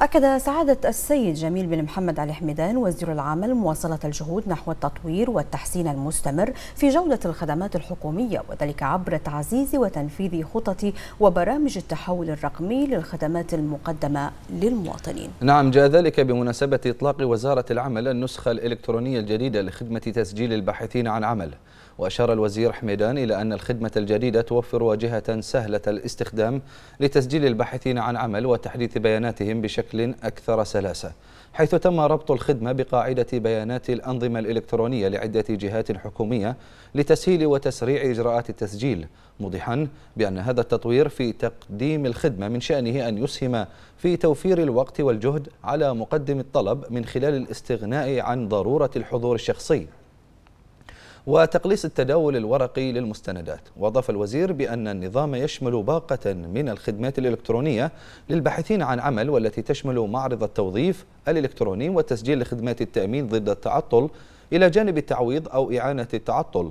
أكد سعادة السيد جميل بن محمد علي حميدان وزير العمل مواصلة الجهود نحو التطوير والتحسين المستمر في جودة الخدمات الحكومية وذلك عبر تعزيز وتنفيذ خطط وبرامج التحول الرقمي للخدمات المقدمة للمواطنين نعم جاء ذلك بمناسبة إطلاق وزارة العمل النسخة الإلكترونية الجديدة لخدمة تسجيل الباحثين عن عمل وأشار الوزير حميدان إلى أن الخدمة الجديدة توفر واجهة سهلة الاستخدام لتسجيل الباحثين عن عمل وتحديث بياناتهم بشكل بشكل أكثر سلاسة حيث تم ربط الخدمة بقاعدة بيانات الأنظمة الإلكترونية لعدة جهات حكومية لتسهيل وتسريع إجراءات التسجيل موضحا بأن هذا التطوير في تقديم الخدمة من شأنه أن يسهم في توفير الوقت والجهد على مقدم الطلب من خلال الاستغناء عن ضرورة الحضور الشخصي وتقليص التداول الورقي للمستندات واضاف الوزير بأن النظام يشمل باقة من الخدمات الإلكترونية للباحثين عن عمل والتي تشمل معرض التوظيف الإلكتروني والتسجيل لخدمات التأمين ضد التعطل إلى جانب التعويض أو إعانة التعطل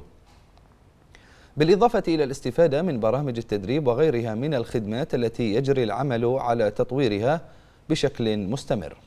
بالإضافة إلى الاستفادة من برامج التدريب وغيرها من الخدمات التي يجري العمل على تطويرها بشكل مستمر